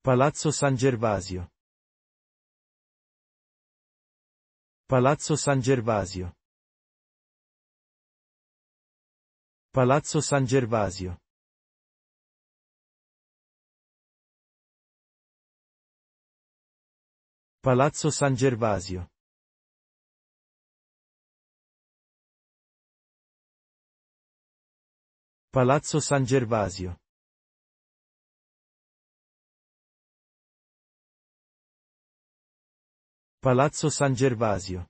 Palazzo San Gervasio. Palazzo San Gervasio. Palazzo San Gervasio. Palazzo San Gervasio. Palazzo San Gervasio. Palazzo San Gervasio.